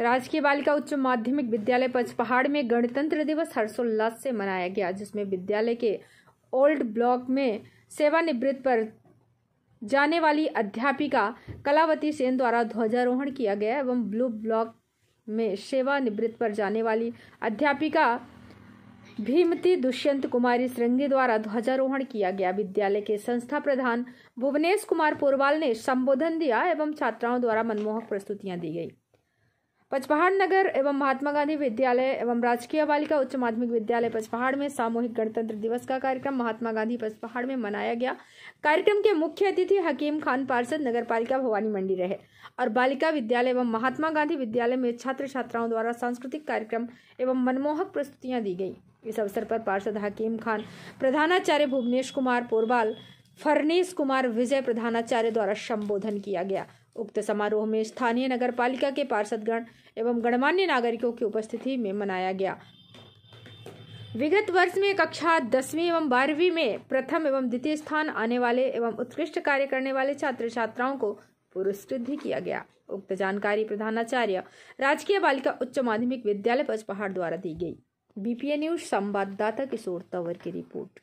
राजकीय बालिका उच्च माध्यमिक विद्यालय पचपहाड़ में गणतंत्र दिवस हर्षोल्लास से मनाया गया जिसमें विद्यालय के ओल्ड ब्लॉक में सेवानिवृत्त पर जाने वाली अध्यापिका कलावती सेन द्वारा ध्वजारोहण किया गया एवं ब्लू ब्लॉक में सेवानिवृत्त पर जाने वाली अध्यापिका भीमती दुष्यंत कुमारी श्रृंगी द्वारा ध्वजारोहण किया गया विद्यालय के संस्था प्रधान भुवनेश कुमार पोरवाल ने संबोधन दिया एवं छात्राओं द्वारा मनमोहक प्रस्तुतियां दी गई पचपहाड़ नगर एवं महात्मा गांधी विद्यालय एवं राजकीय बालिका उच्च माध्यमिक विद्यालय पचपहाड़ में सामूहिक गणतंत्र दिवस का कार्यक्रम महात्मा गांधी पचपहाड़ में मनाया गया कार्यक्रम के मुख्य अतिथि हकीम खान पार्षद नगर पालिका भवानी मंडी रहे और बालिका विद्यालय एवं महात्मा गांधी विद्यालय में छात्र छात्राओं द्वारा सांस्कृतिक कार्यक्रम एवं मनमोहक प्रस्तुतियां दी गई इस अवसर पर पार्षद हकीम खान प्रधानाचार्य भुवनेश कुमार पोरवाल फरनेस कुमार विजय प्रधानाचार्य द्वारा संबोधन किया गया उक्त समारोह में स्थानीय नगर पालिका के पार्षदगण एवं गणमान्य नागरिकों की उपस्थिति में मनाया गया विगत वर्ष में कक्षा दसवीं एवं बारहवीं में प्रथम एवं द्वितीय स्थान आने वाले एवं उत्कृष्ट कार्य करने वाले छात्र छात्राओं को पुरस्कृत भी किया गया उक्त जानकारी प्रधानाचार्य राजकीय बालिका उच्च माध्यमिक विद्यालय पचपहाड़ द्वारा दी गई बीपीए न्यूज संवाददाता किशोर तंवर की रिपोर्ट